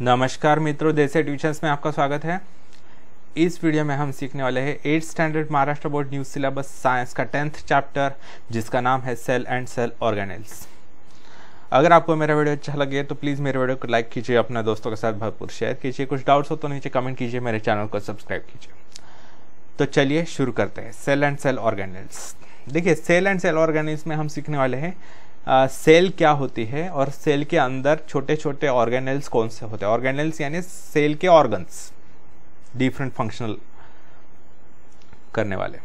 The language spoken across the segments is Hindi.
नमस्कार मित्रों देसे ट्यूशंस में आपका स्वागत है इस वीडियो में हम सीखने वाले हैं eighth standard Maharashtra board new syllabus science का टेंथ चैप्टर जिसका नाम है सेल एंड सेल ऑर्गेनल्स अगर आपको मेरा वीडियो अच्छा लगे तो प्लीज़ मेरे वीडियो को लाइक कीजिए अपने दोस्तों के साथ भरपूर शेयर कीजिए कुछ डाउट्स हो तो नीचे कमेंट कीजिए मेरे चैनल को सब्सक्राइब कीजिए तो चलिए शुरू करते हैं सेल एंड सेल ऑर्गेनल्स देखिए सेल एंड सेल ऑर्गेनल्स में हम सीखने वाले हैं सेल क्या होती है और सेल के अंदर छोटे छोटे ऑर्गेनल्स कौन से होते हैं ऑर्गेनल्स यानी सेल के ऑर्गन्स डिफरेंट फंक्शनल करने वाले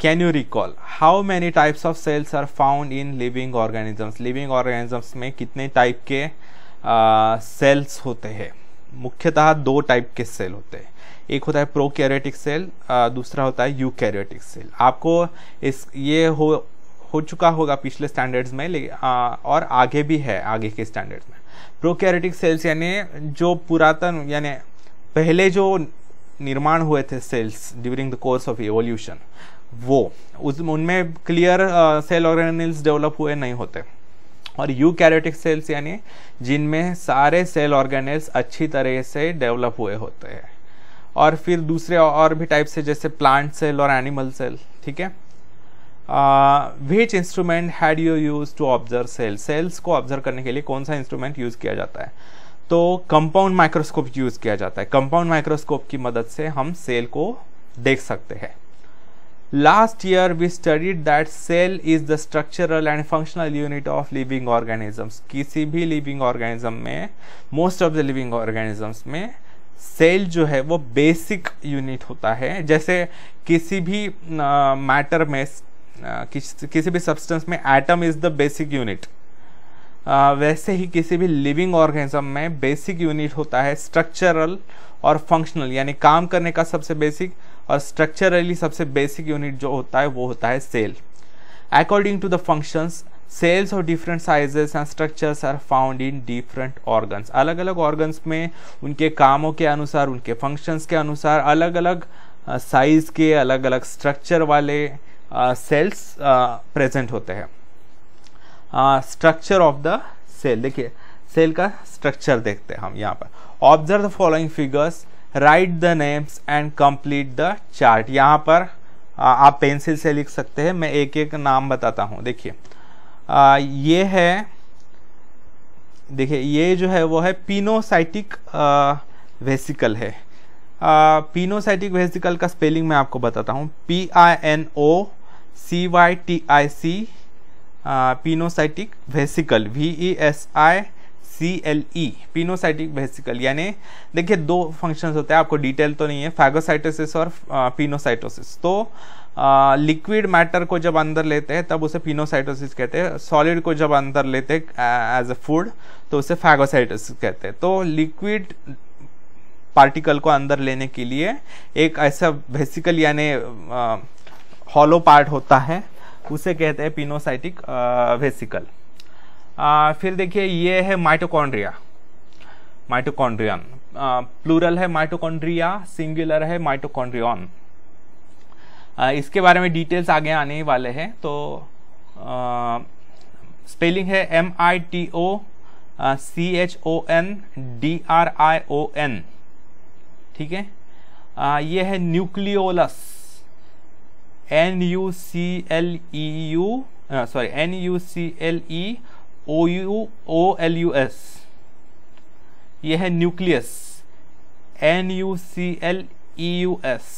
can you recall how many types of cells are found in living organisms living organisms में कितने टाइप के सेल्स uh, होते हैं मुख्यतः दो टाइप के सेल होते हैं एक होता है प्रोकैरियोटिक सेल दूसरा होता है यूकैरियोटिक सेल आपको इस ये हो हो चुका होगा पिछले स्टैंडर्ड्स में लेकिन और आगे भी है आगे के स्टैंडर्ड्स में प्रोकैरियोटिक सेल्स यानी जो पुरातन यानी पहले जो निर्माण हुए थे cells during the course of evolution वो उस उनमें क्लियर सेल ऑर्गेनिल्स डेवलप हुए नहीं होते और यू कैरेटिक सेल्स यानी जिनमें सारे सेल ऑर्गेनिल्स अच्छी तरह से डेवलप हुए होते हैं और फिर दूसरे और भी टाइप से जैसे प्लांट सेल और एनिमल सेल ठीक है which instrument had you use to observe cell cells को ऑब्जर्व करने के लिए कौन सा इंस्ट्रूमेंट यूज किया जाता है तो कंपाउंड माइक्रोस्कोप यूज किया जाता है कंपाउंड माइक्रोस्कोप की मदद से हम सेल को देख सकते हैं last year we studied that cell is the structural and functional unit of living organisms किसी भी लिविंग ऑर्गेनिज्म में most of the living organisms में सेल जो है वो बेसिक यूनिट होता है जैसे किसी भी मैटर uh, में किस किसी भी सब्सटेंस में atom is the basic unit वैसे ही किसी भी लिविंग ऑर्गेनिज्म में बेसिक यूनिट होता है स्ट्रक्चरल और फंक्शनल यानी काम करने का सबसे बेसिक और स्ट्रक्चरली सबसे बेसिक यूनिट जो होता है वो होता है cell according to the functions cells of different sizes and structures are found in different organs अलग अलग ऑर्गन्स में उनके कामों के अनुसार उनके फंक्शंस के अनुसार अलग अलग साइज के अलग अलग स्ट्रक्चर वाले सेल्स uh, प्रेजेंट uh, होते हैं स्ट्रक्चर ऑफ द सेल देखिए सेल का स्ट्रक्चर देखते हैं हम यहाँ पर observe the following figures write the names and complete the chart यहाँ पर आ, uh, आप पेंसिल से लिख सकते हैं मैं एक एक नाम बताता हूँ देखिए ये है देखिए ये जो है वो है पिनोसाइटिक वेसिकल है पिनोसाइटिक वेसिकल का स्पेलिंग मैं आपको बताता हूँ P I N O C Y T I C pinocytic vesicle V E S I C L E pinocytic vesicle यानी देखिए दो फंक्शंस होते हैं आपको डिटेल तो नहीं है फैगोसाइटोसिस और पिनोसाइटोसिस uh, तो लिक्विड uh, मैटर को जब अंदर लेते हैं तब उसे पिनोसाइटोसिस कहते हैं सॉलिड को जब अंदर लेते हैं एज अ फूड तो उसे फैगोसाइटोसिस कहते हैं तो लिक्विड पार्टिकल को अंदर लेने के लिए एक ऐसा वेसिकल यानी uh, हॉलो पार्ट होता है उसे कहते हैं पिनोसाइटिक वेसिकल आ, फिर देखिए ये है माइटोकॉन्ड्रिया माइटोकॉन्ड्रियन प्लूरल है माइटोकॉन्ड्रिया सिंगुलर है माइटोकॉन्ड्रियन इसके बारे में डिटेल्स आगे आने ही वाले हैं तो आ, स्पेलिंग है M I T O C H O N D R I O N ठीक है आ, ये है nucleolus N U C L E U sorry N U C L E O U O L U S ये है nucleus N U C L E U S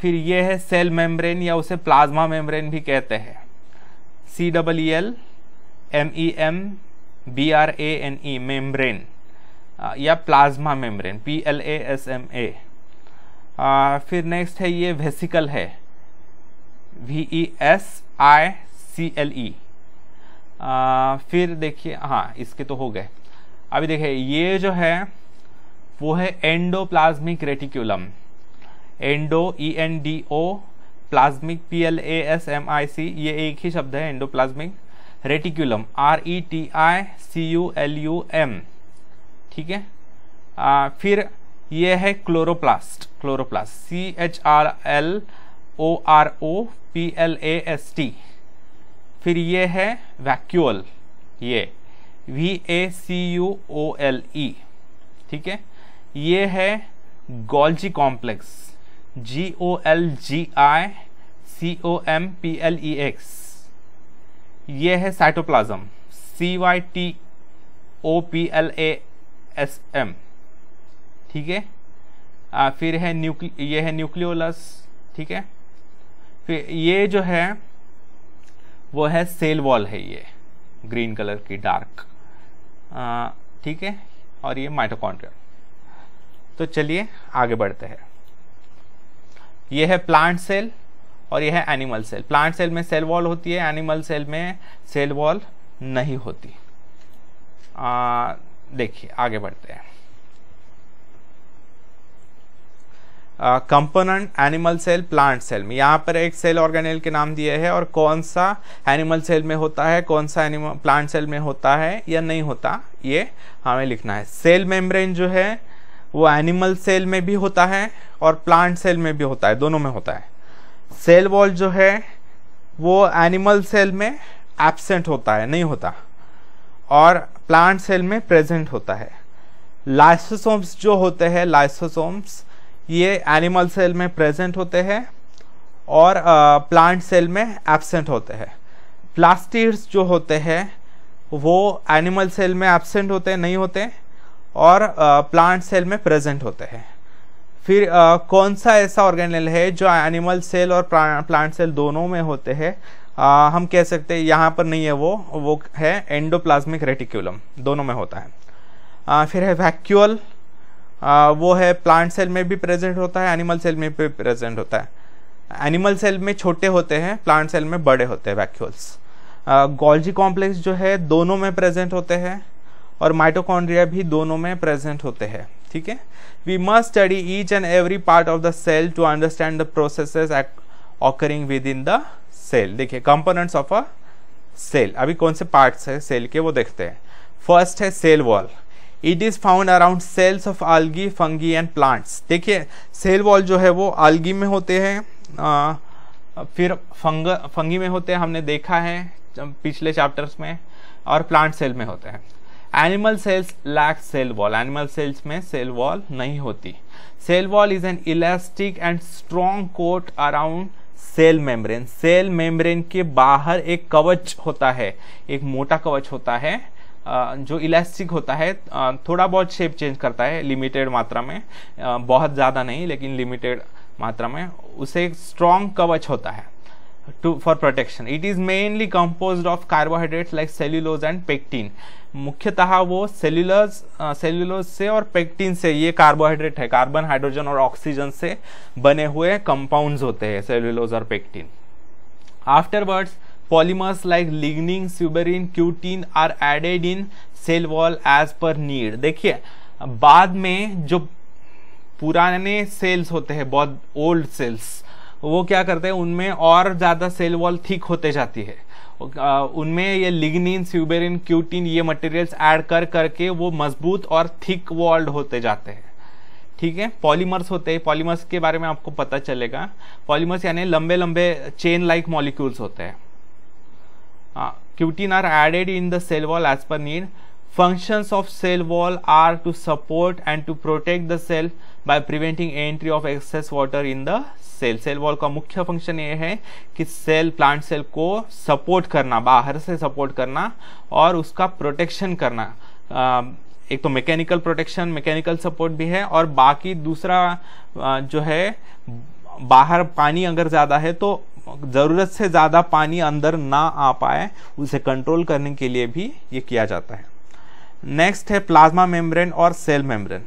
फिर ये है सेल मेम्ब्रेन या उसे प्लाज्मा मेम्ब्रेन भी कहते हैं C double E L M E M B R A N E membrane या plasma membrane P L A S M A आ, फिर नेक्स्ट है ये वेसिकल है V E S I C L E फिर देखिए हाँ इसके तो हो गए अभी देखिए ये जो है वो है endoplasmic reticulum endo E N D O plasmic P L A S M I C ये एक ही शब्द है endoplasmic reticulum R E T I C U L U M ठीक है आ, फिर ये है chloroplast chloroplast C H R L O R O P L A S T फिर ये है वैक्यूअल ये V A C U O L E ठीक है ये है Golgi complex G O L G I C O M P L E X ये है cytoplasm C Y T O P L A S M ठीक है आ, फिर है न्यूक्ली ये है न्यूक्लियोलस ठीक है फिर ये जो है वो है सेल वॉल है ये ग्रीन कलर की डार्क ठीक है और ये माइटोकॉन्ड्रियल तो चलिए आगे बढ़ते हैं ये है प्लांट सेल और यह है एनिमल सेल प्लांट सेल में सेल वॉल होती है एनिमल सेल में सेल वॉल नहीं होती देखिए आगे बढ़ते हैं component animal cell plant cell में यहाँ पर एक सेल ऑर्गेनेल के नाम दिए है और कौन सा एनिमल सेल में होता है कौन सा एनिमल प्लांट सेल में होता है या नहीं होता ये हमें लिखना है सेल मेम्ब्रेन जो है वो एनिमल सेल में भी होता है और प्लांट सेल में भी होता है दोनों में होता है सेल वॉल जो है वो एनिमल सेल में एबसेंट होता है नहीं होता और प्लांट सेल में प्रेजेंट होता है लाइसोसोम्स जो होते हैं लाइसोसोम्स ये एनिमल सेल में प्रेजेंट होते हैं और प्लांट सेल में एब्सेंट होते हैं प्लास्टिड्स जो होते हैं वो एनिमल सेल में एब्सेंट होते नहीं होते और प्लांट सेल में प्रेजेंट होते हैं फिर आ, कौन सा ऐसा ऑर्गेनल है जो एनिमल सेल और प्लांट सेल दोनों में होते हैं हम कह सकते हैं यहाँ पर नहीं है वो वो है एंडोप्लाज्मिक रेटिक्यूलम दोनों में होता है आ, फिर है वैक्यूअल आ, वो है प्लांट सेल में भी प्रेजेंट होता है एनिमल सेल में भी प्रेजेंट होता है एनिमल सेल में छोटे होते हैं प्लांट सेल में बड़े होते हैं वैक्यूल्स गोल्जी कॉम्प्लेक्स जो है दोनों में प्रेजेंट होते हैं और माइटोकॉन्ड्रिया भी दोनों में प्रेजेंट होते हैं ठीक है we must study each and every part of the cell to understand the process occurring within the cell देखिए कंपोनेंट्स ऑफ अ सेल अभी कौन से पार्ट्स है सेल के वो देखते हैं फर्स्ट है cell wall it is found around cells of algae fungi and plants देखिए सेल वॉल जो है वो आलगी में होते हैं फिर फंग फंगी में होते हैं हमने देखा है पिछले चैप्टर्स में और प्लांट सेल में होते हैं animal cells lack cell wall animal cells में सेल वॉल नहीं होती cell wall is an elastic and strong coat around cell membrane cell membrane के बाहर एक कवच होता है एक मोटा कवच होता है जो इलास्टिक होता है थोड़ा बहुत शेप चेंज करता है लिमिटेड मात्रा में बहुत ज़्यादा नहीं लेकिन लिमिटेड मात्रा में उसे एक स्ट्रॉन्ग कवच होता है to for protection it is mainly compose of carbohydrates like cellulose and pectin मुख्यतः वो सेल्यूलर्स सेल्यूलोज से और पेक्टिन से ये कार्बोहाइड्रेट है कार्बन हाइड्रोजन और ऑक्सीजन से बने हुए कंपाउंड्स होते हैं सेल्यूलोज और pectin afterwards polymers like lignin suberin cutin are added in cell wall as per need देखिए बाद में जो पुराने सेल्स होते हैं बहुत ओल्ड सेल्स वो क्या करते हैं उनमें और ज़्यादा सेल वॉल थिक होते जाती है उनमें ये लिग्निन स्यूबेरिन क्यूटिन ये मटेरियल्स ऐड कर करके वो मजबूत और थिक वॉल्ड होते जाते हैं ठीक है पॉलीमर्स होते हैं पॉलीमर्स के बारे में आपको पता चलेगा पॉलीमर्स यानी लंबे लंबे चेन लाइक मॉलिक्यूल्स होते हैं uh, cutin are added in the cell wall as per need functions of cell wall are to support and to protect the cell by preventing entry of excess water in the cell cell wall का मुख्य फंक्शन ये है कि सेल प्लांट सेल को सपोर्ट करना बाहर से सपोर्ट करना और उसका प्रोटेक्शन करना आ, एक तो मैकेनिकल प्रोटेक्शन मैकेनिकल सपोर्ट भी है और बाकी दूसरा आ, जो है बाहर पानी अगर ज़्यादा है तो ज़रूरत से ज़्यादा पानी अंदर ना आ पाए उसे कंट्रोल करने के लिए भी ये किया जाता है नेक्स्ट है प्लाज्मा मेम्ब्रेन और cell membrane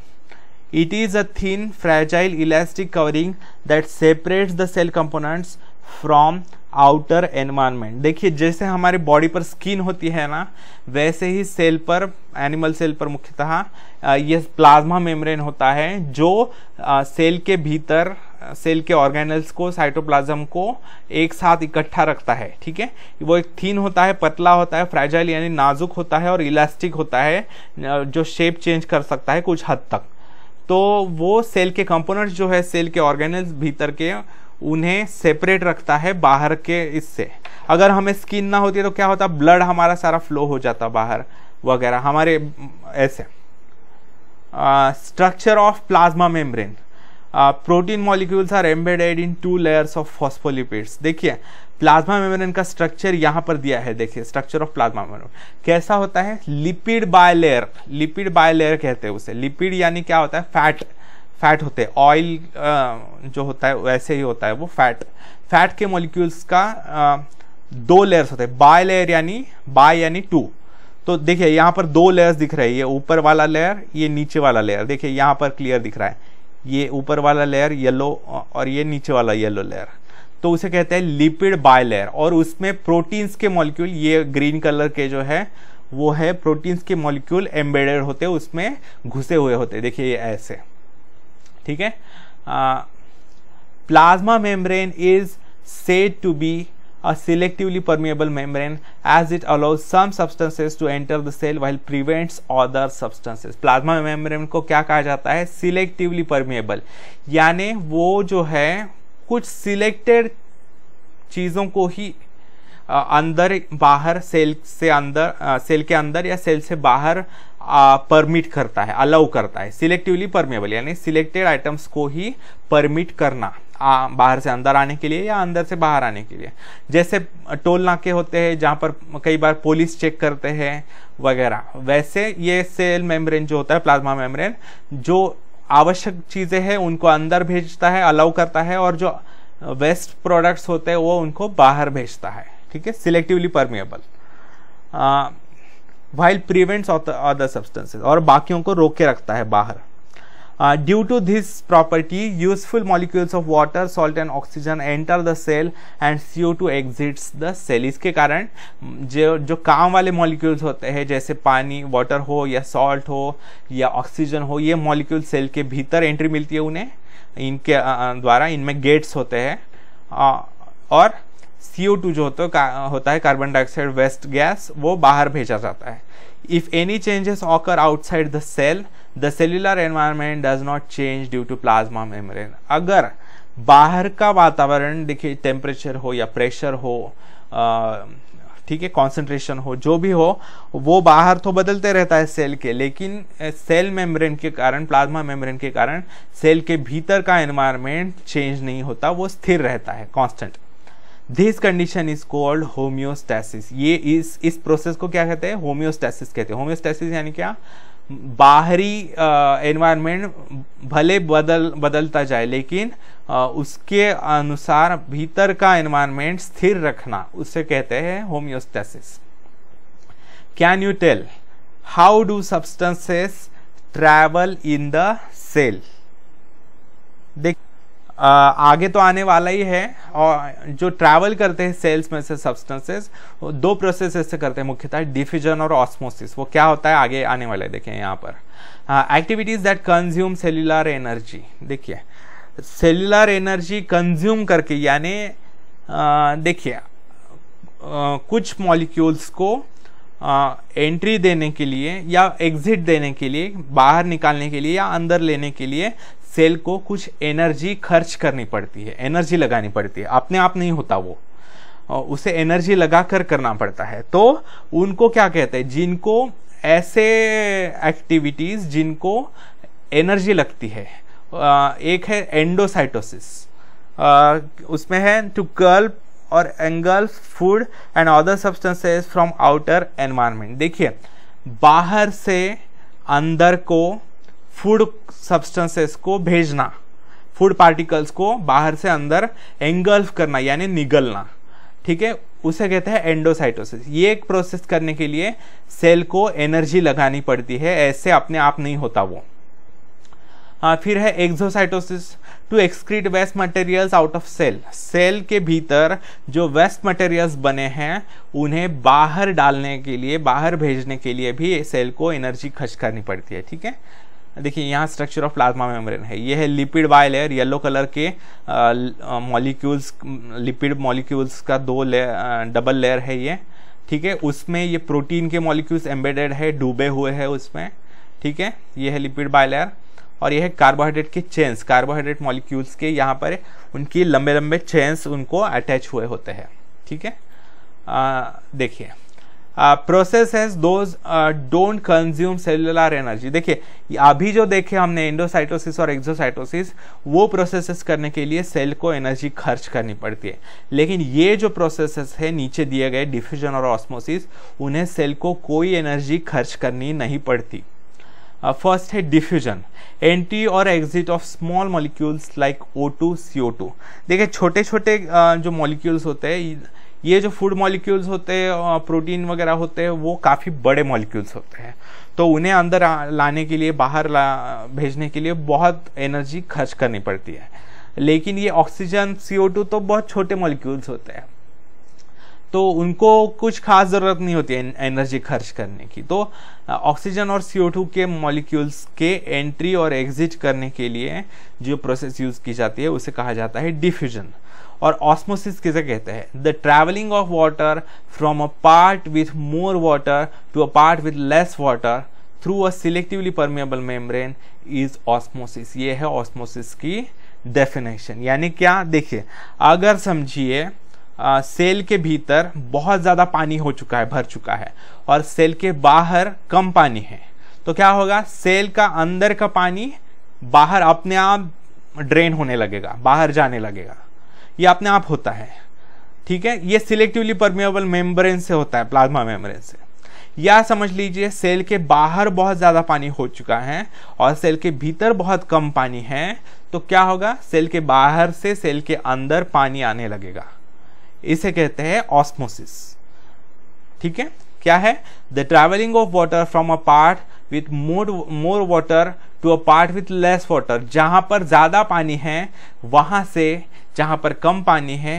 it is a thin fragile elastic covering that separates the cell components from outer environment देखिए जैसे हमारे बॉडी पर स्किन होती है ना वैसे ही सेल पर एनिमल सेल पर मुख्यतः ये प्लाज्मा मेम्ब्रेन होता है जो सेल के भीतर सेल के ऑर्गेनल्स को साइटोप्लाज्म को एक साथ इकट्ठा रखता है ठीक है वो एक थीन होता है पतला होता है फ्रेजाइल यानी नाजुक होता है और इलास्टिक होता है जो शेप चेंज कर सकता है कुछ हद तक तो वो सेल के कंपोनेंट्स जो है सेल के ऑर्गेनल्स भीतर के उन्हें सेपरेट रखता है बाहर के इससे अगर हमें स्किन ना होती है तो क्या होता ब्लड हमारा सारा फ्लो हो जाता बाहर वगैरह हमारे ऐसे structure of plasma membrane protein molecules are embedded in two layers of phospholipids देखिए प्लाज्मा मेम्ब्रेन का स्ट्रक्चर यहाँ पर दिया है देखिए स्ट्रक्चर ऑफ प्लाज्मा मेम्ब्रेन कैसा होता है lipid bilayer lipid bilayer कहते हैं उसे लिपिड यानी क्या होता है फैट फैट होते हैं ऑयल जो होता है वैसे ही होता है वो फैट फैट के मॉलिक्यूल्स का आ, दो लेयर्स होते हैं बाय लेयर यानी बाय यानी टू तो देखिए यहाँ पर दो लेयर्स दिख रहे हैं ये ऊपर वाला लेयर ये नीचे वाला लेयर देखिए यहाँ पर क्लियर दिख रहा है ये ऊपर वाला लेयर येलो और ये नीचे वाला येलो लेयर तो उसे कहते हैं लिपिड बायलेयर और उसमें प्रोटीन्स के मॉलिक्यूल ये ग्रीन कलर के जो है वो है प्रोटीन्स के मॉलिक्यूल एम्बेडेड होते उसमें घुसे हुए होते देखिए ये ऐसे ठीक है plasma membrane is said to be a selectively permeable membrane as it allows some substances to enter the cell while prevents other substances plasma membrane ko kya kaha jata hai selectively permeable yani wo jo hai kuch selected cheezon ko hi अंदर बाहर सेल से अंदर आ, सेल के अंदर या सेल से बाहर परमिट करता है अलाउ करता है सिलेक्टिवली परमेबल यानी सिलेक्टेड आइटम्स को ही परमिट करना आ, बाहर से अंदर आने के लिए या अंदर से बाहर आने के लिए जैसे टोल नाके होते हैं जहाँ पर कई बार पुलिस चेक करते हैं वगैरह वैसे ये सेल मेम्ब्रेन जो होता है प्लाज्मा मेम्ब्रेन जो आवश्यक चीज़ें हैं उनको अंदर भेजता है अलाउ करता है और जो वेस्ट प्रोडक्ट्स होते हैं वो उनको बाहर भेजता है ठीक है selectively permeable while prevents of the और बाकियों को रोक के रखता है बाहर to uh, due property useful molecules of water salt and oxygen enter the cell and C O two exits the cell इसके कारण जो जो काम वाले मॉलिक्यूल्स होते हैं जैसे पानी वाटर हो या सॉल्ट हो या ऑक्सीजन हो ये मॉलिक्यूल सेल के भीतर एंट्री मिलती है उन्हें इनके द्वारा इनमें गेट्स होते हैं और टू जो होता है होता है कार्बन डाइऑक्साइड वेस्ट गैस वो बाहर भेजा जाता है if any changes occur outside the cell the cellular environment does not change due to plasma membrane अगर बाहर का वातावरण देखिए टेम्परेचर हो या प्रेशर हो ठीक है कॉन्सेंट्रेशन हो जो भी हो वो बाहर तो बदलते रहता है सेल के लेकिन सेल मेम्ब्रेन के कारण प्लाज्मा मेम्ब्रेन के कारण सेल के भीतर का एनवायरमेंट चेंज नहीं होता वो स्थिर रहता है constant this condition is called homeostasis ये इस इस प्रोसेस को क्या कहते हैं होम्योस्टैसिस कहते हैं होम्योस्टैसिस यानी क्या बाहरी एनवायरनमेंट भले बदल बदलता जाए लेकिन आ, उसके अनुसार भीतर का एनवायरनमेंट स्थिर रखना उसे कहते हैं homeostasis can you tell how do substances travel in the cell देख आगे तो आने वाला ही है और जो ट्रैवल करते हैं सेल्स में से सब्सटेंसेस दो प्रोसेस से करते हैं मुख्यतः डिफ्यूजन और ऑस्मोसिस वो क्या होता है आगे आने वाला है देखें यहाँ पर activities that consume cellular energy देखिए सेलुलर एनर्जी कंज्यूम करके यानी देखिए कुछ मॉलिक्यूल्स को एंट्री देने के लिए या एग्जिट देने के लिए बाहर निकालने के लिए या अंदर लेने के लिए सेल को कुछ एनर्जी खर्च करनी पड़ती है एनर्जी लगानी पड़ती है अपने आप नहीं होता वो उसे एनर्जी लगा कर करना पड़ता है तो उनको क्या कहते हैं जिनको ऐसे एक्टिविटीज जिनको एनर्जी लगती है एक है एंडोसाइटोसिस उसमें है टू कर्ल और angles food and other substances from outer environment देखिए बाहर से अंदर को फूड सब्सटेंसेस को भेजना फूड पार्टिकल्स को बाहर से अंदर एंगल्फ करना यानी निगलना ठीक है उसे कहते हैं एंडोसाइटोसिस ये एक प्रोसेस करने के लिए सेल को एनर्जी लगानी पड़ती है ऐसे अपने आप नहीं होता वो हाँ, फिर है exocytosis to excrete waste materials out of cell cell के भीतर जो वेस्ट मटेरियल्स बने हैं उन्हें बाहर डालने के लिए बाहर भेजने के लिए भी सेल को एनर्जी खर्च करनी पड़ती है ठीक है देखिए यहाँ स्ट्रक्चर ऑफ प्लाज्मा मेम्ब्रेन है ये है lipid bilayer yellow colour के मॉलिक्यूल्स लिपिड मॉलिक्यूल्स का दो ले, आ, डबल लेयर है ये ठीक है उसमें ये प्रोटीन के मॉलिक्यूल्स एम्बेडेड है डूबे हुए हैं उसमें ठीक है ये है लिपिड बाय लेयर और यह कार्बोहाइड्रेट के चेन्स कार्बोहाइड्रेट मॉलिक्यूल्स के यहाँ पर उनकी लंबे लंबे चेन्स उनको अटैच हुए होते हैं ठीक है देखिए process has those don't consume cellular energy देखिए अभी जो देखे हमने इंडोसाइटोसिस और एक्सोसाइटोसिस वो प्रोसेसेस करने के लिए सेल को एनर्जी खर्च करनी पड़ती है लेकिन ये जो प्रोसेसेस है नीचे दिए गए डिफ्यूजन और ऑस्मोसिस उन्हें सेल को कोई एनर्जी खर्च करनी नहीं पड़ती फर्स्ट uh, है डिफ्यूजन एंट्री और exit of small molecules like O two C O two देखिए छोटे छोटे uh, जो मॉलिक्यूल्स होते हैं ये जो फूड मॉलिक्यूल्स होते हैं प्रोटीन uh, वगैरह होते हैं वो काफ़ी बड़े मॉलिक्यूल्स होते हैं तो उन्हें अंदर लाने के लिए बाहर ला भेजने के लिए बहुत एनर्जी खर्च करनी पड़ती है लेकिन ये ऑक्सीजन सी ओ टू तो बहुत छोटे मॉलिक्यूल्स होते हैं तो उनको कुछ खास ज़रूरत नहीं होती है एनर्जी खर्च करने की तो ऑक्सीजन और CO2 के मॉलिक्यूल्स के एंट्री और एग्जिट करने के लिए जो प्रोसेस यूज़ की जाती है उसे कहा जाता है डिफ्यूजन और ऑस्मोसिस किसे कहते हैं the travelling of water from a part with more water to a part with less water through a selectively permeable membrane is osmosis ये है ऑस्मोसिस की डेफिनेशन यानी क्या देखिए अगर समझिए आ, सेल के भीतर बहुत ज़्यादा पानी हो चुका है भर चुका है और सेल के बाहर कम पानी है तो क्या होगा सेल का अंदर का पानी बाहर अपने आप ड्रेन होने लगेगा बाहर जाने लगेगा ये अपने आप होता है ठीक है ये सिलेक्टिवली परमिएबल मेम्ब्रेन से होता है प्लाज्मा मेम्ब्रेन से या समझ लीजिए सेल के बाहर बहुत ज़्यादा पानी हो चुका है और सेल के भीतर बहुत कम पानी है तो क्या होगा सेल के बाहर से सेल के अंदर पानी आने लगेगा इसे कहते हैं ऑस्मोसिस ठीक है क्या है the travelling of water from a part with more more water to a part with less water जहाँ पर ज़्यादा पानी है वहाँ से जहाँ पर कम पानी है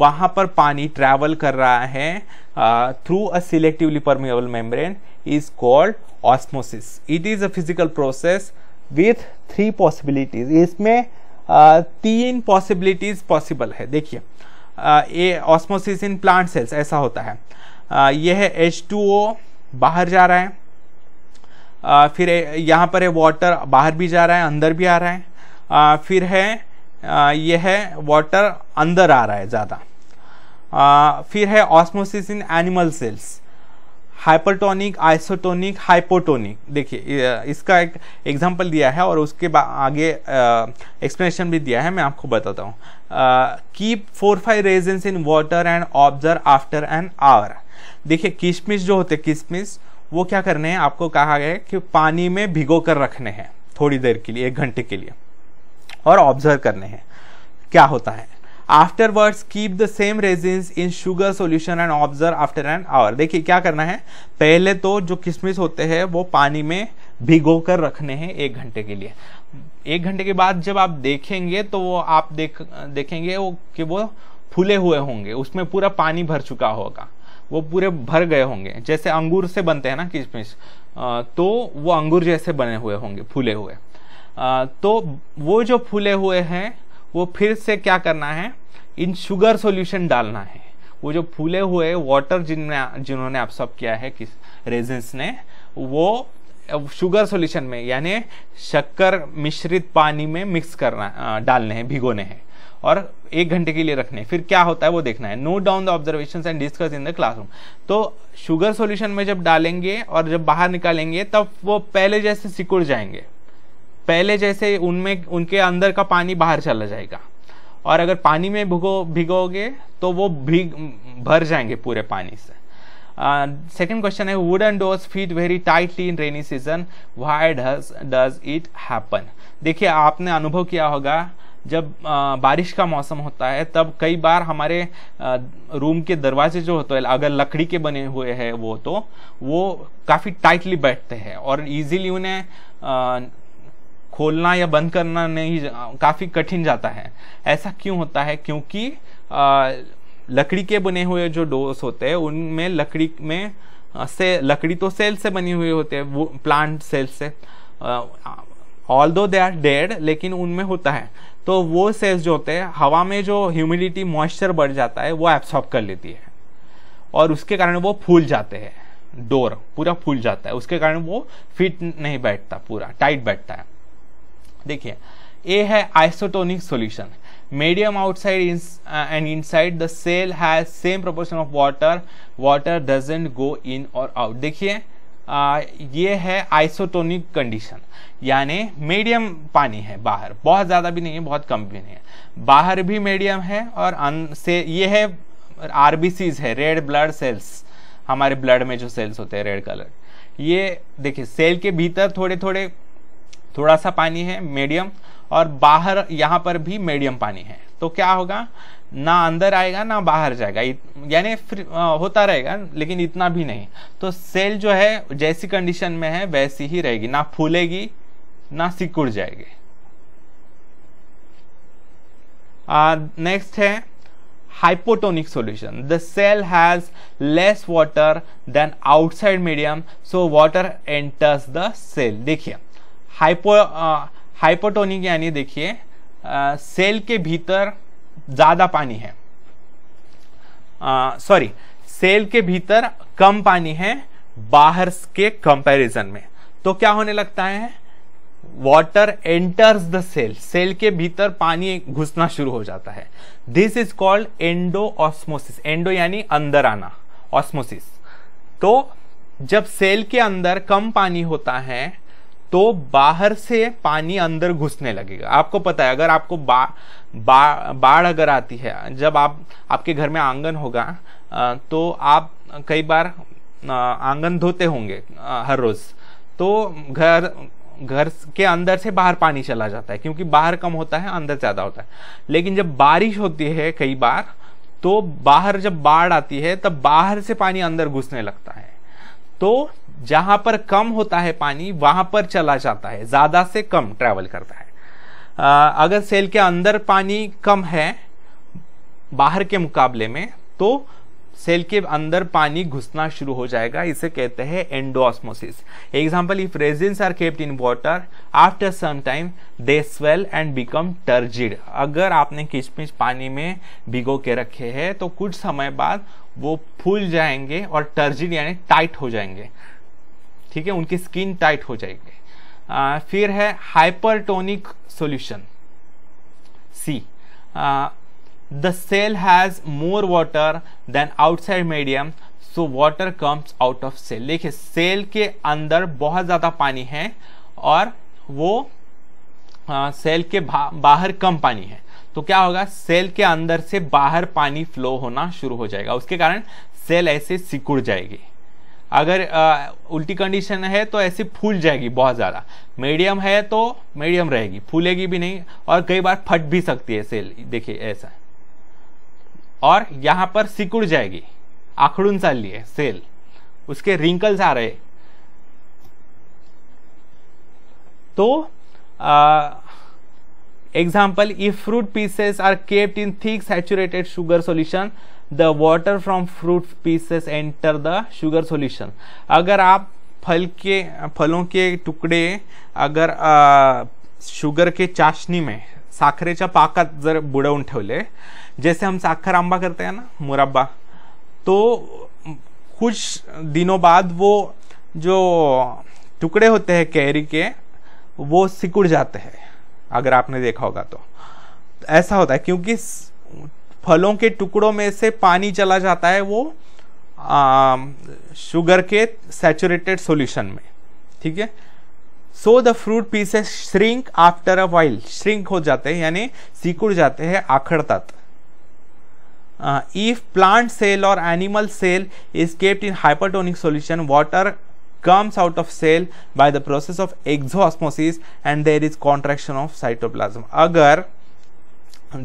वहाँ पर पानी ट्रैवल कर रहा है through a selectively permeable membrane is called osmosis it is a physical process with three possibilities इसमें uh, तीन पॉसिबिलिटीज पॉसिबल है देखिए ये ऑस्मोसिस इन प्लांट सेल्स ऐसा होता है यह है एच टू ओ बाहर जा रहा है आ, फिर यहाँ पर है वाटर बाहर भी जा रहा है अंदर भी आ रहा है आ, फिर है यह है वाटर अंदर आ रहा है ज़्यादा फिर है osmosis in animal cells hypertonic isotonic hypotonic देखिए इसका एक एग्जांपल दिया है और उसके आगे एक्सप्लेनेशन भी दिया है मैं आपको बताता हूँ keep four five raisins in water and observe after an hour देखिए किशमिश जो होते किशमिश वो क्या करने हैं आपको कहा गया कि पानी में भिगो कर रखने हैं थोड़ी देर के लिए एक घंटे के लिए और ऑब्जर्व करने हैं क्या होता है afterwards keep the same raisins in sugar solution and observe after an hour देखिए क्या करना है पहले तो जो किशमिश होते हैं वो पानी में भिगो कर रखने हैं एक घंटे के लिए एक घंटे के बाद जब आप देखेंगे तो वो आप देख देखेंगे वो कि वो फूले हुए होंगे उसमें पूरा पानी भर चुका होगा वो पूरे भर गए होंगे जैसे अंगूर से बनते हैं ना किशमिश तो वो अंगूर जैसे बने हुए होंगे फूले हुए तो वो जो फूले हुए हैं वो फिर से क्या करना है इन शुगर सोल्यूशन डालना है वो जो फूले हुए वाटर जिनमें जिन्होंने आप सब किया है किस रेजेंस ने वो शुगर सॉल्यूशन में यानी शक्कर मिश्रित पानी में मिक्स करना डालने हैं भिगोने हैं और एक घंटे के लिए रखने फिर क्या होता है वो देखना है note down the observation and discuss in the classroom तो शुगर सॉल्यूशन में जब डालेंगे और जब बाहर निकालेंगे तब वो पहले जैसे सिकुड़ जाएंगे पहले जैसे उनमें उनके अंदर का पानी बाहर चला जाएगा और अगर पानी में भिगो भिगोगे तो वो भीग भर जाएंगे पूरे पानी से सेकेंड क्वेश्चन है wooden doors fit very tightly in rainy season why does it happen देखिए आपने अनुभव किया होगा जब आ, बारिश का मौसम होता है तब कई बार हमारे आ, रूम के दरवाजे जो होते हैं अगर लकड़ी के बने हुए हैं वो तो वो काफ़ी टाइटली बैठते हैं और इजीली उन्हें खोलना या बंद करना नहीं काफ़ी कठिन जाता है ऐसा क्यों होता है क्योंकि लकड़ी के बने हुए जो डोर्स होते हैं उनमें लकड़ी में से लकड़ी तो सेल से बनी हुई होती है वो प्लांट सेल से ऑल दो दे आर डेड लेकिन उनमें होता है तो वो सेल्स जो होते हैं हवा में जो ह्यूमिडिटी मॉइस्चर बढ़ जाता है वो एब्सॉर्ब कर लेती है और उसके कारण वो फूल जाते हैं डोर पूरा फूल जाता है उसके कारण वो फिट नहीं बैठता पूरा टाइट बैठता है देखिए ए है isotonic solution medium outside and inside inside the cell has same proportion water water water doesn't go in देखिए uh, ये है आइसोटोनिक कंडीशन यानी मीडियम पानी है बाहर बहुत ज़्यादा भी नहीं है बहुत कम भी नहीं है बाहर भी मीडियम है और अन, से ये है आरबीसीज है रेड ब्लड सेल्स हमारे ब्लड में जो सेल्स होते हैं रेड कलर ये देखिए सेल के भीतर थोड़े थोड़े थोड़ा सा पानी है मीडियम और बाहर यहाँ पर भी मीडियम पानी है तो क्या होगा ना अंदर आएगा ना बाहर जाएगा यानी होता रहेगा लेकिन इतना भी नहीं तो सेल जो है जैसी कंडीशन में है वैसी ही रहेगी ना फूलेगी ना सिकुड़ जाएगी नेक्स्ट है hypotonic solution the cell has less water than outside medium so water enters the cell देखिए हाइपो हाइपोटोनिक uh, यानी देखिए सेल uh, के भीतर ज़्यादा पानी है सॉरी uh, सेल के भीतर कम पानी है बाहर के कंपैरिजन में तो क्या होने लगता है water enters the cell cell के भीतर पानी घुसना शुरू हो जाता है this is called endo osmosis endo यानी अंदर आना ऑस्मोसिस तो जब सेल के अंदर कम पानी होता है तो बाहर से पानी अंदर घुसने लगेगा आपको पता है अगर आपको बा, बा, बाढ़ अगर आती है जब आप आपके घर में आंगन होगा तो आप कई बार आंगन धोते होंगे हर रोज तो घर घर के अंदर से बाहर पानी चला जाता है क्योंकि बाहर कम होता है अंदर ज़्यादा होता है लेकिन जब बारिश होती है कई बार तो बाहर जब बाढ़ आती है तब बाहर से पानी अंदर घुसने लगता है तो जहां पर कम होता है पानी वहां पर चला जाता है ज्यादा से कम ट्रेवल करता है आ, अगर सेल के अंदर पानी कम है बाहर के मुकाबले में तो सेल के अंदर पानी घुसना शुरू हो जाएगा इसे कहते हैं endosmosis example if raisins are kept in water after some time they swell and become turgid अगर आपने किशमिश पानी में भिगो के रखे हैं तो कुछ समय बाद वो फूल जाएंगे और टर्जिड यानी टाइट हो जाएंगे ठीक है उनकी स्किन टाइट हो जाएगी फिर है hypertonic solution see the cell has more water than outside medium so water comes out of cell देखिए सेल के अंदर बहुत ज़्यादा पानी है और वो सेल के बा, बाहर कम पानी है तो क्या होगा सेल के अंदर से बाहर पानी फ्लो होना शुरू हो जाएगा उसके कारण सेल ऐसे सिकुड़ जाएगी अगर आ, उल्टी कंडीशन है तो ऐसे फूल जाएगी बहुत ज़्यादा मीडियम है तो मीडियम रहेगी फूलेगी भी नहीं और कई बार फट भी सकती है सेल देखिए ऐसा और यहाँ पर सिकुड़ जाएगी आखड़ून चाल रही है सेल उसके रिंकल्स आ रहे तो example if fruit pieces are kept in thick saturated sugar solution the water from fruit pieces enter the sugar solution अगर आप फल के फलों के टुकड़े अगर आ, शुगर के चाशनी में साखरे चा पाक जर बुड़े जैसे हम साखर आंबा करते हैं ना मुरब्बा तो कुछ दिनों बाद वो जो टुकड़े होते हैं कैरी के वो सिकुड़ जाते हैं अगर आपने देखा होगा तो ऐसा होता है क्योंकि फलों के टुकड़ों में से पानी चला जाता है वो आ, शुगर के सेचुरेटेड सॉल्यूशन में ठीक है so the fruit pieces shrink after a while shrink हो जाते हैं यानी सिकुड़ जाते हैं आखड़ तत्व uh, if plant cell or animal cell is kept in hypertonic solution water comes out of cell by the process of exosmosis and there is contraction of cytoplasm agar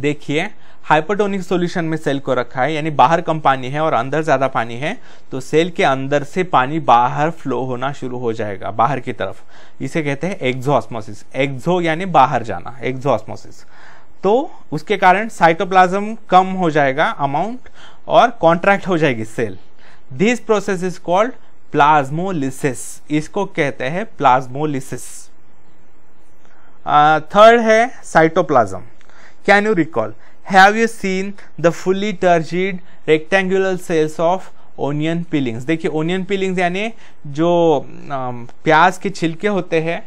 देखिए हाइपरटोनिक सॉल्यूशन में सेल को रखा है यानी बाहर कम पानी है और अंदर ज़्यादा पानी है तो सेल के अंदर से पानी बाहर फ्लो होना शुरू हो जाएगा बाहर की तरफ इसे कहते हैं एक्जोस्मोसिस एक्जो यानी बाहर जाना एक्जोस्मोसिस तो उसके कारण साइटोप्लाज्म कम हो जाएगा अमाउंट और कॉन्ट्रैक्ट हो जाएगी cell this process is called plasmolysis इसको कहते हैं प्लाज्मोलिसिस थर्ड है cytoplasm can you recall have you seen the fully turgid rectangular cells of onion peelings देखिए ओनियन पीलिंग्स यानी जो प्याज के छिलके होते हैं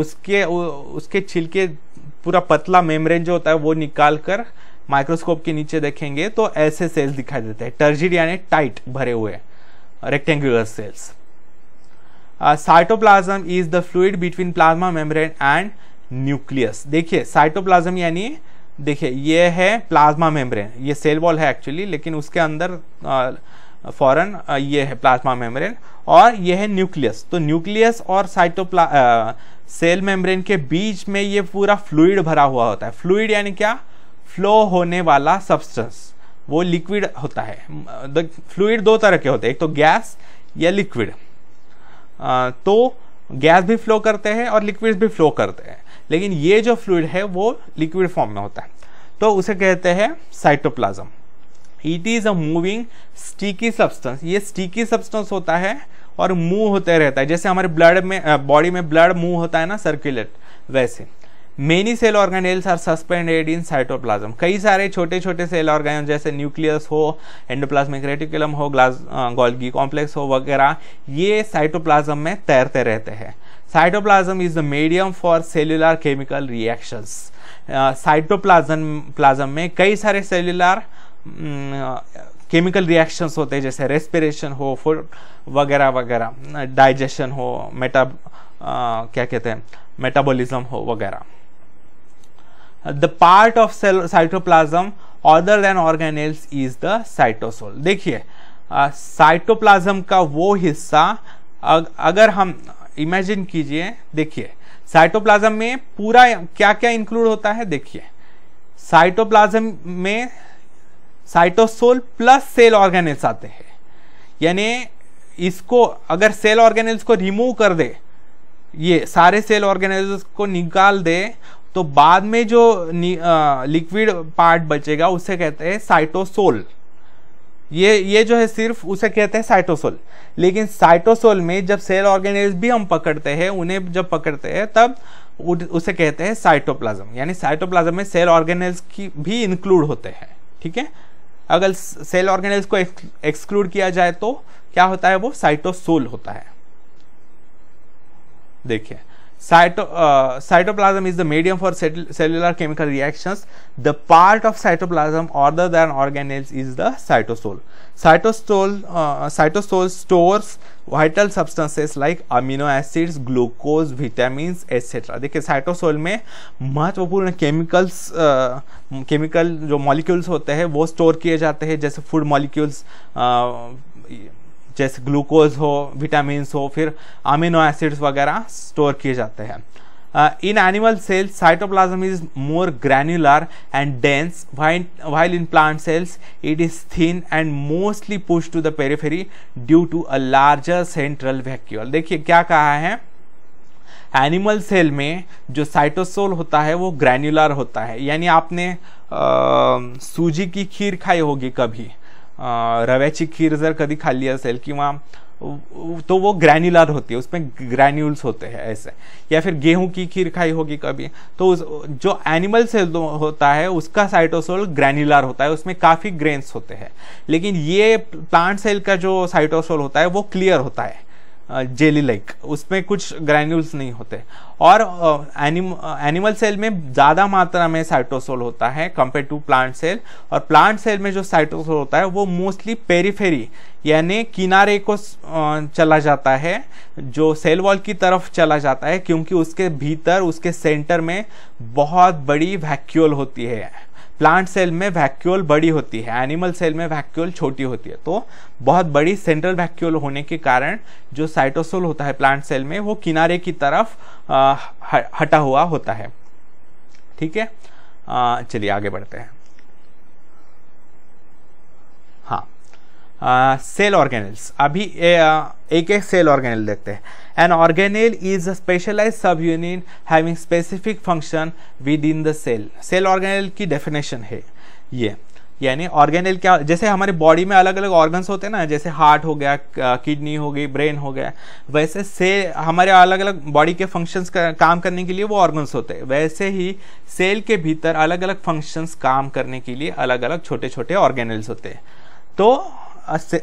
उसके उसके छिलके पूरा पतला मेम्ब्रेन जो होता है वो निकाल कर माइक्रोस्कोप के नीचे देखेंगे तो ऐसे सेल्स दिखाई देते हैं टर्जिड यानी टाइट भरे हुए rectangular cells cytoplasm is the fluid between plasma membrane and nucleus देखिए साइटोप्लाज्म यानी देखिए ये है प्लाज्मा मेम्ब्रेन ये सेल वॉल है एक्चुअली लेकिन उसके अंदर uh, फॉरन ये है प्लाज्मा मेम्ब्रेन और ये है न्यूक्लियस तो न्यूक्लियस और साइटोप्ला सेल मेम्ब्रेन के बीच में ये पूरा फ्लूड भरा हुआ होता है फ्लूइड यानी क्या फ्लो होने वाला सब्सटेंस वो लिक्विड होता है फ्लूड दो तरह के होते हैं एक तो गैस या लिक्विड तो गैस भी फ्लो करते हैं और लिक्विड भी फ्लो करते हैं लेकिन ये जो फ्लूड है वो लिक्विड फॉर्म में होता है तो उसे कहते हैं cytoplasm it is a moving sticky substance ये स्टिकी सब्सटेंस होता है और मूव होते रहता है जैसे हमारे ब्लड में बॉडी में ब्लड मूव होता है ना सर्कुलेट वैसे many cell organelles are suspended in cytoplasm कई सारे छोटे छोटे सेल ऑर्गेनल जैसे न्यूक्लियस हो एंडोप्लाज्मिक रेटिकुलम हो ग्लास गोल्गी कॉम्प्लेक्स हो वगैरह ये साइटोप्लाज्म में तैरते रहते हैं cytoplasm is the medium for cellular chemical reactions cytoplasm plasm में कई सारे cellular uh, chemical hmm, reactions होते हैं जैसे रेस्पिरेशन हो फूड वगैरह वगैरह डाइजेशन हो मेटा क्या कहते हैं मेटाबॉलिज्म हो वगैरह the part of cell cytoplasm other than organelles is the cytosol देखिए साइटोप्लाज्म का वो हिस्सा अग, अगर हम इमेजिन कीजिए देखिए साइटोप्लाज्म में पूरा क्या क्या इंक्लूड होता है देखिए साइटोप्लाज्म में साइटोसोल प्लस सेल ऑर्गेनल्स आते हैं यानी इसको अगर सेल ऑर्गेनल्स को रिमूव कर दे ये सारे सेल ऑर्गेनल्स को निकाल दे तो बाद में जो लिक्विड पार्ट बचेगा उसे कहते हैं साइटोसोल ये ये जो है सिर्फ उसे कहते हैं साइटोसोल लेकिन साइटोसोल में जब सेल ऑर्गेनेल्स भी हम पकड़ते हैं उन्हें जब पकड़ते हैं तब उसे कहते हैं साइटोप्लाज्म यानी साइटोप्लाज्म में सेल ऑर्गेनेल्स की भी इंक्लूड होते हैं ठीक है अगर सेल ऑर्गेनेल्स को एक्सक्लूड किया जाए तो क्या होता है वो साइटोसोल होता है देखिए Cyto, uh, cytoplasm is the medium for cellular chemical reactions. The part of cytoplasm other than organelles is the cytosol. Cytosol, uh, cytosol stores vital substances like amino acids, glucose, vitamins, etc. देखिए साइटोसोल में महत्वपूर्ण केमिकल्स केमिकल जो मॉलिक्यूल्स होते हैं वो स्टोर किए जाते हैं जैसे फूड मॉलिक्यूल्स जैसे ग्लूकोज हो विटामिन हो फिर अमीनो एसिड्स वगैरह स्टोर किए जाते हैं in animal cells cytoplasm is more granular and dense while in plant cells it is thin and mostly push to the periphery due to a larger central vacuole देखिए क्या कहा है एनिमल सेल में जो साइटोसोल होता है वो ग्रैन्युलर होता है यानी आपने आ, सूजी की खीर खाई होगी कभी रव्याची खीर जर कधी खाल्ली असेल किंवा तो वो ग्रैन्युलर होती है उसमें ग्रैन्यूल्स होते हैं ऐसे या फिर गेहूं की खीर खाई होगी कभी तो उस जो एनिमल सेल होता है उसका साइटोसोल ग्रैन्युलर होता है उसमें काफ़ी ग्रेन्स होते हैं लेकिन ये प्लांट सेल का जो साइटोसोल होता है वो क्लियर होता है जेली लाइक उसमें कुछ ग्रैन्यूल्स नहीं होते और एनिम एनिमल सेल में ज़्यादा मात्रा में साइटोसोल होता है कंपेयर टू प्लांट सेल और प्लांट सेल में जो साइटोसोल होता है वो मोस्टली पेरीफेरी यानी किनारे को चला जाता है जो सेल वॉल की तरफ चला जाता है क्योंकि उसके भीतर उसके सेंटर में बहुत बड़ी वैक्यूल होती है प्लांट सेल में वैक्यूल बड़ी होती है एनिमल सेल में वैक्यूल छोटी होती है तो बहुत बड़ी सेंट्रल वैक्यूल होने के कारण जो साइटोसोल होता है प्लांट सेल में वो किनारे की तरफ आ, हटा हुआ होता है ठीक है चलिए आगे बढ़ते हैं हाँ सेल ऑर्गेनल्स अभी ए, आ, एक एक सेल ऑर्गेनल देखते हैं An organelle is a specialized subunit having specific function within the cell. Cell organelle की definition है ये यानी ऑर्गेनेल क्या जैसे हमारे बॉडी में अलग अलग ऑर्गन्स होते हैं ना जैसे हार्ट हो गया किडनी हो गई ब्रेन हो गया वैसे से हमारे अलग अलग बॉडी के फंक्शंस का, काम करने के लिए वो ऑर्गन्स होते हैं वैसे ही सेल के भीतर अलग अलग फंक्शंस काम करने के लिए अलग अलग छोटे छोटे ऑर्गेनल्स होते हैं तो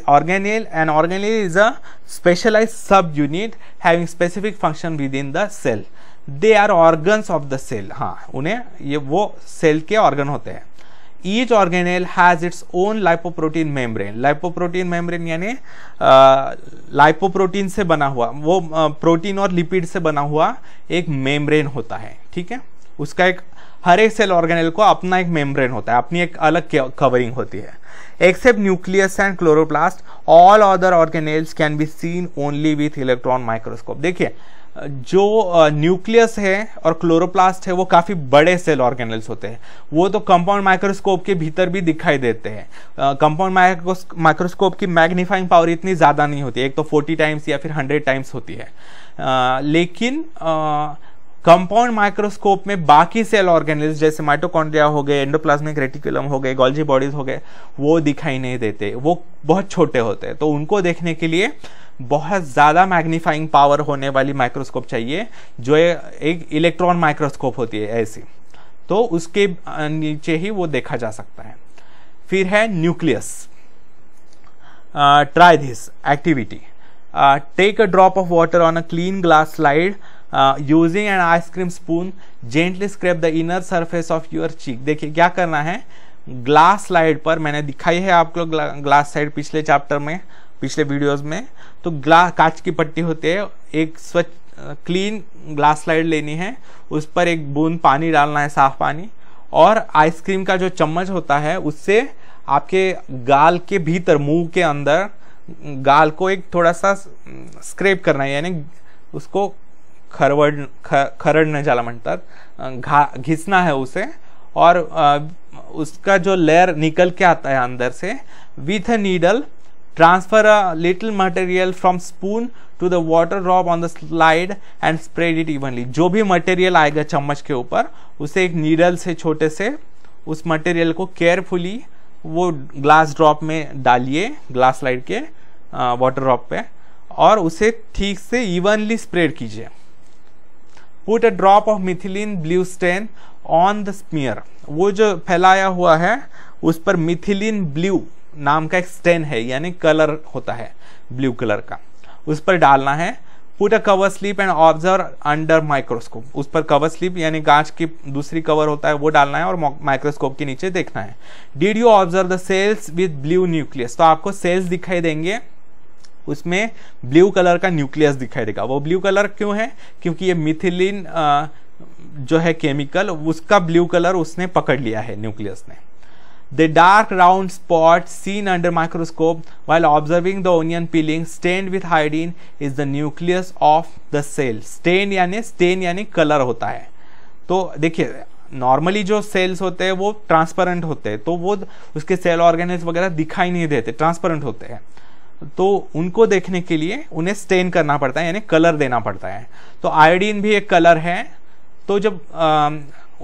organelle and organelle is a specialized subunit having specific function within the cell they are organs of the cell हाँ उन्हें ये वो cell के organ होते हैं each organelle has its own lipoprotein membrane lipoprotein membrane यानी lipoprotein से बना हुआ वो प्रोटीन और लिपिड से बना हुआ एक membrane होता है ठीक है उसका एक हर एक सेल ऑर्गेनेल को अपना एक मेम्ब्रेन होता है अपनी एक अलग कवरिंग होती है except nucleus and chloroplast all other organelles can be seen only with electron microscope देखिए जो न्यूक्लियस है और क्लोरोप्लास्ट है वो काफ़ी बड़े सेल ऑर्गेनल्स होते हैं वो तो कंपाउंड माइक्रोस्कोप के भीतर भी दिखाई देते हैं कंपाउंड माइक्रोस्कोप की मैग्नीफाइंग पावर इतनी ज़्यादा नहीं होती एक तो 40 टाइम्स या फिर 100 टाइम्स होती है uh, लेकिन uh, कंपाउंड माइक्रोस्कोप में बाकी सेल ऑर्गेनिज जैसे माइटोकॉन्ड्रिया हो गए एंडोप्लाज्मिक रेटिकुलम हो गए गोल्जी बॉडीज हो गए वो दिखाई नहीं देते वो बहुत छोटे होते हैं तो उनको देखने के लिए बहुत ज़्यादा मैग्नीफाइंग पावर होने वाली माइक्रोस्कोप चाहिए जो एक इलेक्ट्रॉन माइक्रोस्कोप होती है ऐसी तो उसके नीचे ही वो देखा जा सकता है फिर है nucleus try this activity take a drop of water on a clean glass slide uh, using an ice cream spoon gently scrape the inner surface of your cheek देखिए क्या करना है ग्लास स्लाइड पर मैंने दिखाई है आपको ग्लास साइड पिछले चैप्टर में पिछले वीडियोस में तो ग्लास कांच की पट्टी होती है एक स्वच्छ क्लीन uh, ग्लास स्लाइड लेनी है उस पर एक बूंद पानी डालना है साफ पानी और आइसक्रीम का जो चम्मच होता है उससे आपके गाल के भीतर मुंह के अंदर गाल को एक थोड़ा सा स्क्रेप mm, करना है यानी उसको खरवड ख खरडणे ज्याला म्हणतात अं, घा घिसना है उसे और अं, उसका जो लेयर निकल के आता है अंदर से with a needle transfer a little material from spoon to the water drop on the slide and spread it evenly जो भी मटेरियल आएगा चम्मच के ऊपर उसे एक नीडल से छोटे से उस मटेरियल को केयरफुली वो ग्लास ड्रॉप में डालिए ग्लास स्लाइड के वाटर अं, ड्रॉप पे और उसे ठीक से इवनली स्प्रेड कीजिए put a drop of methylene blue stain on the smear वो जो फैलाया हुआ है उस पर मिथिलिन ब्लू नाम का एक स्टेन है यानी कलर होता है ब्लू कलर का उस पर डालना है put a cover slip and observe under microscope उस पर कवर स्लिप यानी गांच की दूसरी कवर होता है वो डालना है और माइक्रोस्कोप के नीचे देखना है did you observe the cells with blue nucleus तो आपको सेल्स दिखाई देंगे उसमें ब्लू कलर का न्यूक्लियस दिखाई देगा वो ब्लू कलर क्यों है क्योंकि ये मिथिलिन जो है केमिकल उसका ब्लू कलर उसने पकड़ लिया है न्यूक्लियस ने the dark round spot seen under microscope while observing the onion peeling stained with iodine is the nucleus of the cell stain यानी स्टेन यानी कलर होता है तो देखिए नॉर्मली जो सेल्स होते हैं वो ट्रांसपेरेंट होते हैं तो वो उसके सेल ऑर्गेनाइज वगैरह दिखाई नहीं देते ट्रांसपेरेंट होते हैं तो उनको देखने के लिए उन्हें स्टेन करना पड़ता है यानी कलर देना पड़ता है तो आयोडीन भी एक कलर है तो जब आ,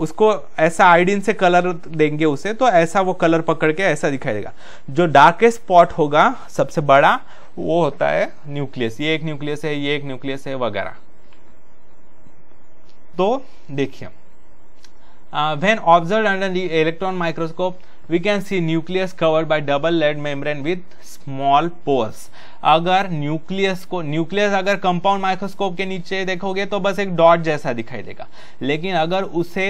उसको ऐसा आयोडीन से कलर देंगे उसे तो ऐसा वो कलर पकड़ के ऐसा दिखाई देगा जो डार्केस्ट स्पॉट होगा सबसे बड़ा वो होता है न्यूक्लियस ये एक न्यूक्लियस है ये एक न्यूक्लियस है वगैरह तो देखिए Uh, when observed under the electron microscope, we can see nucleus covered by double lead membrane with small pores. अगर न्यूक्लियस को न्यूक्लियस अगर कंपाउंड माइक्रोस्कोप के नीचे देखोगे तो बस एक डॉट जैसा दिखाई देगा लेकिन अगर उसे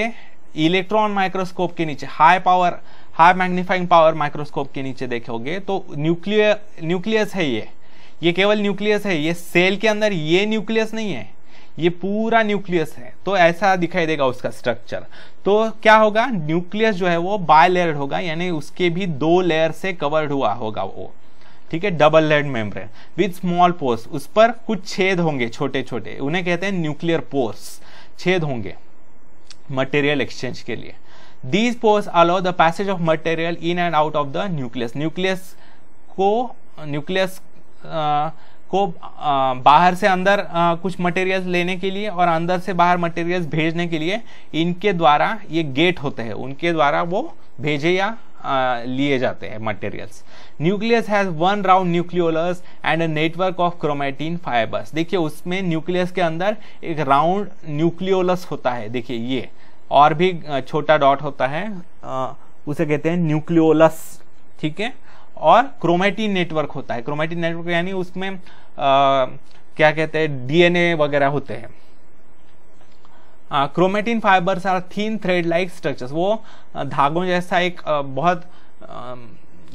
इलेक्ट्रॉन माइक्रोस्कोप के नीचे high power high magnifying power microscope के नीचे देखोगे तो न्यूक्लियर न्यूक्लियस है ये ये केवल न्यूक्लियस है ये सेल के अंदर ये न्यूक्लियस नहीं है ये पूरा न्यूक्लियस है तो ऐसा दिखाई देगा उसका स्ट्रक्चर तो क्या होगा न्यूक्लियस जो है वो बाय लेयर्ड होगा यानी उसके भी दो लेयर से कवर्ड हुआ होगा वो ठीक है double layered membrane with small pores उस पर कुछ छेद होंगे छोटे छोटे उन्हें कहते हैं न्यूक्लियर पोर्स छेद होंगे मटेरियल एक्सचेंज के लिए these pores allow the passage of material in and out of the nucleus nucleus को न्यूक्लियस को बाहर से अंदर कुछ मटेरियल्स लेने के लिए और अंदर से बाहर मटेरियल्स भेजने के लिए इनके द्वारा ये गेट होते हैं उनके द्वारा वो भेजे या लिए जाते हैं materials nucleus has one round nucleolus and a network of chromatin fibres देखिए उसमें न्यूक्लियस के अंदर एक राउंड न्यूक्लियोलस होता है देखिए ये और भी छोटा डॉट होता है उसे कहते हैं न्यूक्लियोलस ठीक है और क्रोमेटिन नेटवर्क होता है क्रोमेटिन नेटवर्क यानी उसमें आ, क्या कहते हैं डीएनए वगैरह होते हैं chromatin fibres are thin thread like structures वो धागों जैसा एक आ, बहुत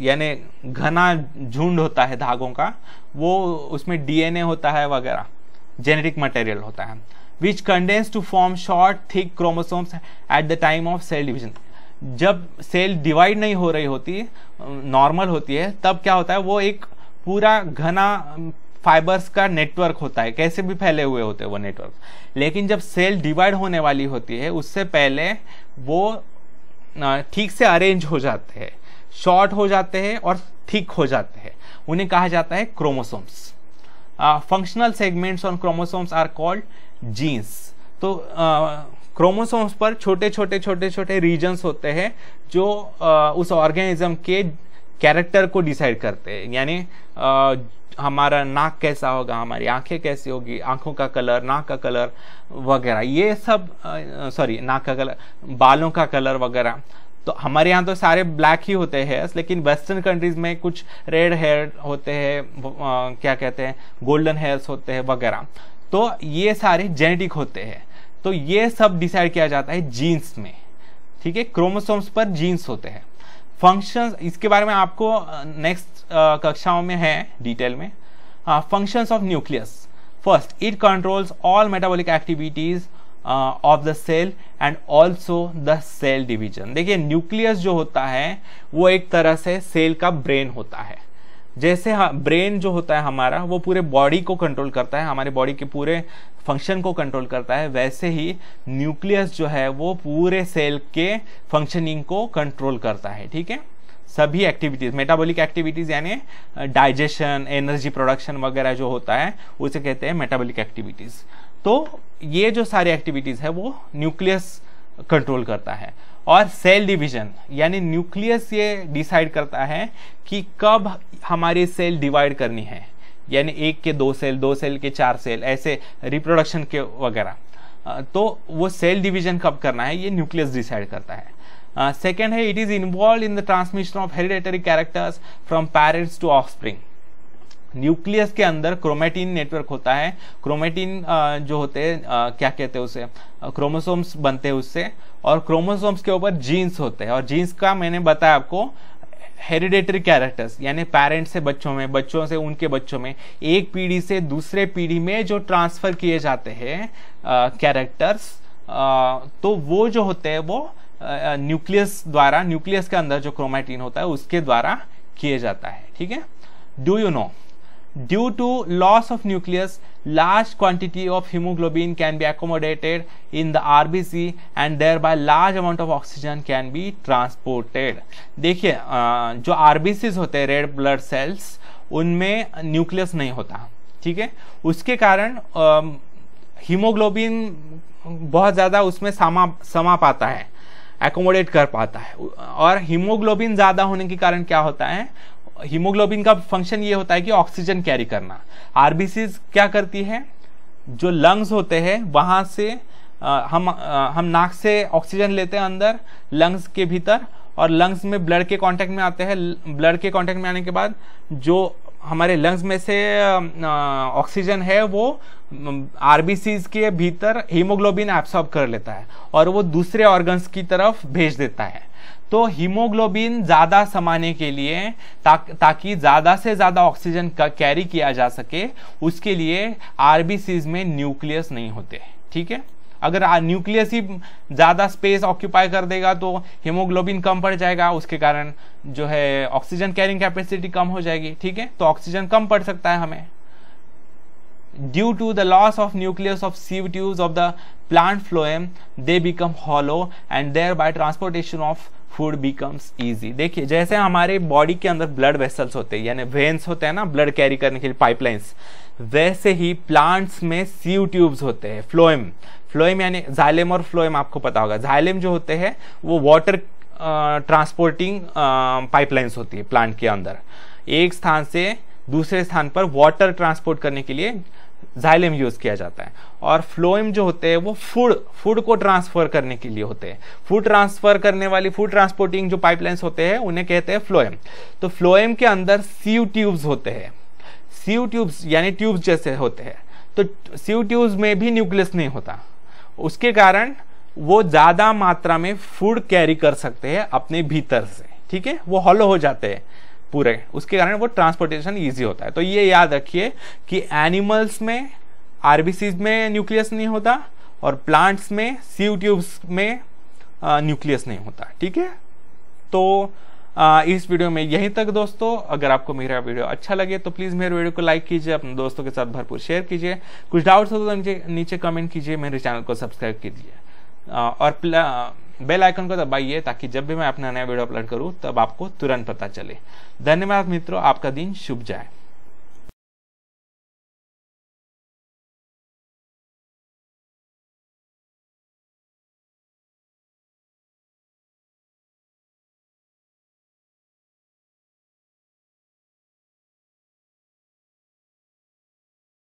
यानी घना झुंड होता है धागों का वो उसमें डीएनए होता है वगैरह जेनेटिक मटेरियल होता है which condense to form short thick chromosomes at the time of cell division जब सेल डिवाइड नहीं हो रही होती नॉर्मल होती है तब क्या होता है वो एक पूरा घना फाइबर्स का नेटवर्क होता है कैसे भी फैले हुए होते हैं वो नेटवर्क लेकिन जब सेल डिवाइड होने वाली होती है उससे पहले वो ठीक से अरेंज हो जाते हैं शॉर्ट हो जाते हैं और थिक हो जाते हैं उन्हें कहा जाता है chromosomes functional segments on chromosomes are called genes तो क्रोमोसोम्स पर छोटे छोटे छोटे छोटे रीजन्स होते हैं जो आ, उस ऑर्गेनिज्म के कैरेक्टर को डिसाइड करते हैं यानी हमारा नाक कैसा होगा हमारी आंखें कैसी होगी आंखों का कलर नाक का कलर वगैरह ये सब सॉरी नाक का कलर बालों का कलर वगैरह तो हमारे यहाँ तो सारे ब्लैक ही होते हैं लेकिन वेस्टर्न कंट्रीज में कुछ रेड हेयर होते हैं क्या कहते हैं गोल्डन हेयर्स होते हैं वगैरह तो ये सारे जेनेटिक होते हैं तो ये सब डिसाइड किया जाता है जीन्स में ठीक है क्रोमोसोम्स पर जीन्स होते हैं फंक्शंस इसके बारे में आपको नेक्स्ट कक्षाओं में है डिटेल में functions of nucleus first it controls all metabolic activities of the cell and also the cell division देखिए न्यूक्लियस जो होता है वो एक तरह से सेल का ब्रेन होता है जैसे हाँ, ब्रेन जो होता है हमारा वो पूरे बॉडी को कंट्रोल करता है हमारे बॉडी के पूरे फंक्शन को कंट्रोल करता है वैसे ही न्यूक्लियस जो है वो पूरे सेल के फंक्शनिंग को कंट्रोल करता है ठीक है सभी एक्टिविटीज मेटाबॉलिक एक्टिविटीज यानी डाइजेशन एनर्जी प्रोडक्शन वगैरह जो होता है उसे कहते हैं मेटाबॉलिक एक्टिविटीज तो ये जो सारी एक्टिविटीज है वो न्यूक्लियस कंट्रोल करता है और सेल डिवीजन यानी न्यूक्लियस ये डिसाइड करता है कि कब हमारी सेल डिवाइड करनी है यानी एक के दो सेल दो सेल के चार सेल ऐसे रिप्रोडक्शन के वगैरह तो वो सेल डिवीजन कब करना है ये न्यूक्लियस डिसाइड करता है सेकेंड uh, है it is involve in the transmission of hereditary characters from parents to offspring nucleus के अंदर क्रोमेटिन नेटवर्क होता है क्रोमेटिन जो होते हैं क्या कहते हैं उसे क्रोमोसोम्स बनते हैं उससे और क्रोमोसोम्स के ऊपर जीन्स होते हैं और जीन्स का मैंने बताया आपको हेरिडेटरी कैरेक्टर्स यानी पेरेंट्स से बच्चों में बच्चों से उनके बच्चों में एक पीढ़ी से दूसरे पीढ़ी में जो ट्रांसफर किए जाते हैं कैरेक्टर्स तो वो जो होते हैं वो न्यूक्लियस द्वारा न्यूक्लियस के अंदर जो क्रोमेटिन होता है उसके द्वारा किए जाता है ठीक है do you know Due to loss of nucleus, large quantity of hemoglobin can be accommodated in the RBC and thereby large amount of oxygen can be transported. dekhiye uh, jo RBCs hote होते red blood cells unme nucleus nahi hota theek hai uske karan कारण haemoglobin bahut zyada usme sama sama pata hai accommodate कर पाता है और हीमोग्लोबिन ज़्यादा होने के कारण क्या होता है हीमोग्लोबिन का फंक्शन ये होता है कि ऑक्सीजन कैरी करना आरबीसी क्या करती है जो लंग्स होते हैं वहां से आ, हम आ, हम नाक से ऑक्सीजन लेते हैं अंदर लंग्स के भीतर और लंग्स में ब्लड के कांटेक्ट में आते हैं ब्लड के कांटेक्ट में आने के बाद जो हमारे लंग्स में से ऑक्सीजन है वो आरबीसी के भीतर हीमोग्लोबिन एब्सॉर्ब कर लेता है और वो दूसरे ऑर्गन्स की तरफ भेज देता है तो हीमोग्लोबिन ज़्यादा समाने के लिए ता, ताकि ज़्यादा से ज़्यादा ऑक्सीजन कैरी किया जा सके उसके लिए आरबीसीज में न्यूक्लियस नहीं होते ठीक है अगर न्यूक्लियस ही ज़्यादा स्पेस ऑक्यूपाई कर देगा तो हीमोग्लोबिन कम पड़ जाएगा उसके कारण जो है ऑक्सीजन कैरिंग कैपेसिटी कम हो जाएगी ठीक है तो ऑक्सीजन कम पड़ सकता है हमें due to the loss of nucleus of sieve tube of the plant phloem they become hollow and thereby transportation of food becomes easy देखिए जैसे हमारे बॉडी के अंदर ब्लड वेसल्स होते हैं यानी वेन्स होते हैं ना ब्लड कैरी करने के लिए पाइपलाइंस वैसे ही प्लांट्स में सीव ट्यूब्स होते हैं फ्लोएम फ्लोएम यानी जाइलेम और फ्लोएम आपको पता होगा जाइलेम जो होते हैं वो वाटर ट्रांसपोर्टिंग पाइपलाइंस होती है प्लांट के अंदर एक स्थान से दूसरे स्थान पर वाटर ट्रांसपोर्ट करने के लिए जाइलेम यूज किया जाता है और फ्लोएम जो होते हैं वो फूड फूड को ट्रांसफर करने के लिए होते हैं फूड ट्रांसफर करने वाली फूड ट्रांसपोर्टिंग जो पाइपलाइंस होते हैं उन्हें कहते हैं फ्लोएम तो फ्लोएम के अंदर सीव ट्यूब्स होते हैं सीव ट्यूब्स यानी ट्यूब्स जैसे होते हैं तो सीव ट्यूब्स में भी न्यूक्लियस नहीं होता उसके कारण वो ज़्यादा मात्रा में फूड कैरी कर सकते हैं अपने भीतर से ठीक है वो हॉलो हो जाते हैं पूरे उसके कारण वो ट्रांसपोर्टेशन ईजी होता है तो ये याद रखिए कि एनिमल्स में आरबीसीज में न्यूक्लियस नहीं होता और प्लांट्स में सीव ट्यूब्स में न्यूक्लियस नहीं होता ठीक है तो आ, इस वीडियो में यहीं तक दोस्तों अगर आपको मेरा वीडियो अच्छा लगे तो प्लीज़ मेरे वीडियो को लाइक कीजिए अपने दोस्तों के साथ भरपूर शेयर कीजिए कुछ डाउट्स हो तो नीचे नीचे कमेंट कीजिए मेरे चैनल को सब्सक्राइब कीजिए और बेल आइकन को दबाइए ताकि जब भी मैं अपना नया वीडियो अपलोड करूँ तब आपको तुरंत पता चले धन्यवाद मित्रों आपका दिन शुभ जाए